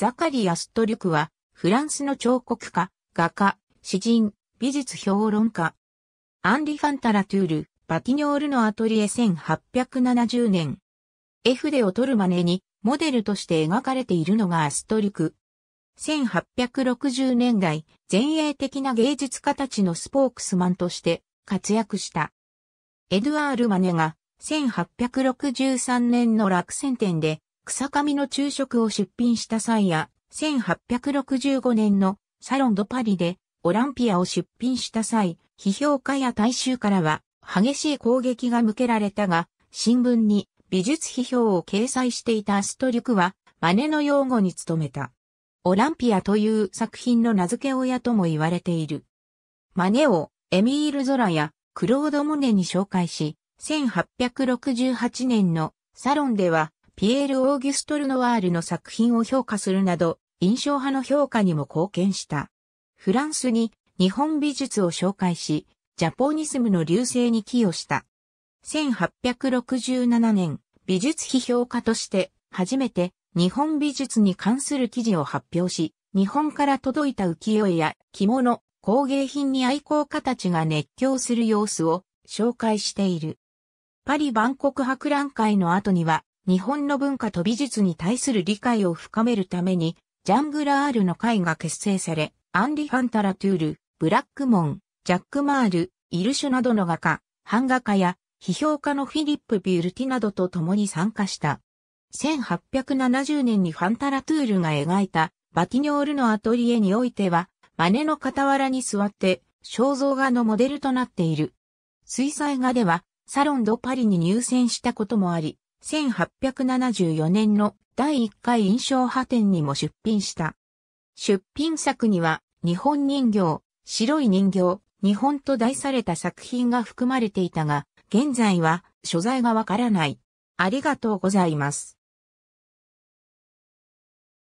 ザカリ・アストリュクは、フランスの彫刻家、画家、詩人、美術評論家。アンリ・ファンタラトゥール、バティニョールのアトリエ1870年。絵筆を取る真似に、モデルとして描かれているのがアストリュク。1860年代、前衛的な芸術家たちのスポークスマンとして活躍した。エドワール・マネが1863年の落選点で草上の昼食を出品した際や、1865年のサロンドパリでオランピアを出品した際、批評家や大衆からは激しい攻撃が向けられたが、新聞に美術批評を掲載していたアストリュクは、真似の用語に努めた。オランピアという作品の名付け親とも言われている。マネをエミール・ゾラやクロード・モネに紹介し、1868年のサロンではピエール・オーギュスト・ルノワールの作品を評価するなど、印象派の評価にも貢献した。フランスに日本美術を紹介し、ジャポニスムの流星に寄与した。1867年、美術批評家として、初めて日本美術に関する記事を発表し、日本から届いた浮世絵や着物、工芸品に愛好家たちが熱狂する様子を紹介している。パリ万国博覧会の後には、日本の文化と美術に対する理解を深めるために、ジャングラールの会が結成され、アンリ・ファンタラ・トゥール、ブラックモン、ジャック・マール、イルシュなどの画家、版画家や、批評家のフィリップ・ビュルティなどと共に参加した。1870年にファンタラ・トゥールが描いた、バティニョールのアトリエにおいては、真似の傍らに座って、肖像画のモデルとなっている。水彩画では、サロン・ド・パリに入選したこともあり、1874年の第1回印象派展にも出品した。出品作には、日本人形、白い人形、日本と題された作品が含まれていたが、現在は所在がわからない。ありがとうございます。